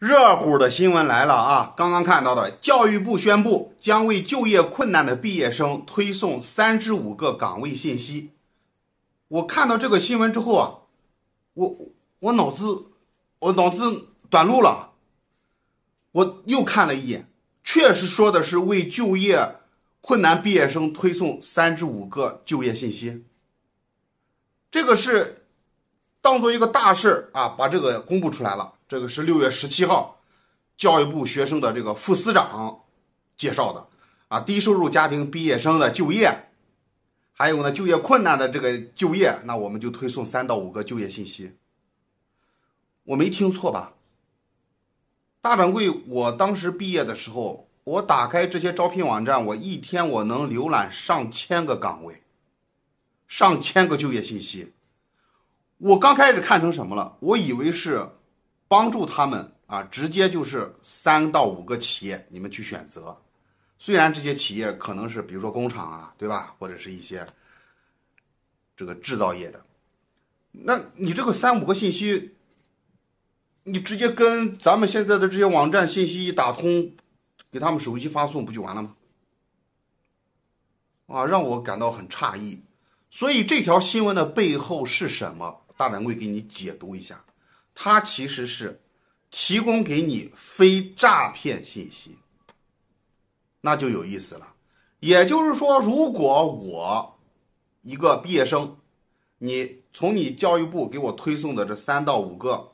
热乎的新闻来了啊！刚刚看到的，教育部宣布将为就业困难的毕业生推送三至五个岗位信息。我看到这个新闻之后啊，我我脑子我脑子短路了。我又看了一眼，确实说的是为就业困难毕业生推送三至五个就业信息。这个是。当做一个大事儿啊，把这个公布出来了。这个是六月十七号，教育部学生的这个副司长介绍的啊。低收入家庭毕业生的就业，还有呢就业困难的这个就业，那我们就推送三到五个就业信息。我没听错吧？大掌柜，我当时毕业的时候，我打开这些招聘网站，我一天我能浏览上千个岗位，上千个就业信息。我刚开始看成什么了？我以为是帮助他们啊，直接就是三到五个企业你们去选择，虽然这些企业可能是比如说工厂啊，对吧？或者是一些这个制造业的，那你这个三五个信息，你直接跟咱们现在的这些网站信息一打通，给他们手机发送不就完了吗？啊，让我感到很诧异。所以这条新闻的背后是什么？大掌柜给你解读一下，它其实是提供给你非诈骗信息，那就有意思了。也就是说，如果我一个毕业生，你从你教育部给我推送的这三到五个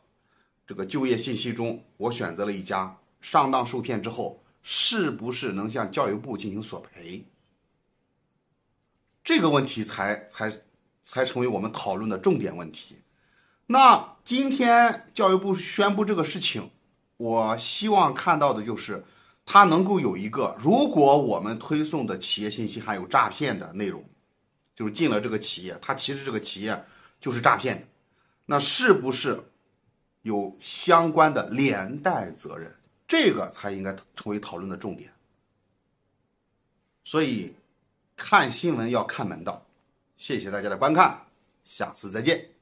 这个就业信息中，我选择了一家上当受骗之后，是不是能向教育部进行索赔？这个问题才才。才成为我们讨论的重点问题。那今天教育部宣布这个事情，我希望看到的就是，它能够有一个，如果我们推送的企业信息含有诈骗的内容，就是进了这个企业，它其实这个企业就是诈骗，那是不是有相关的连带责任？这个才应该成为讨论的重点。所以，看新闻要看门道。谢谢大家的观看，下次再见。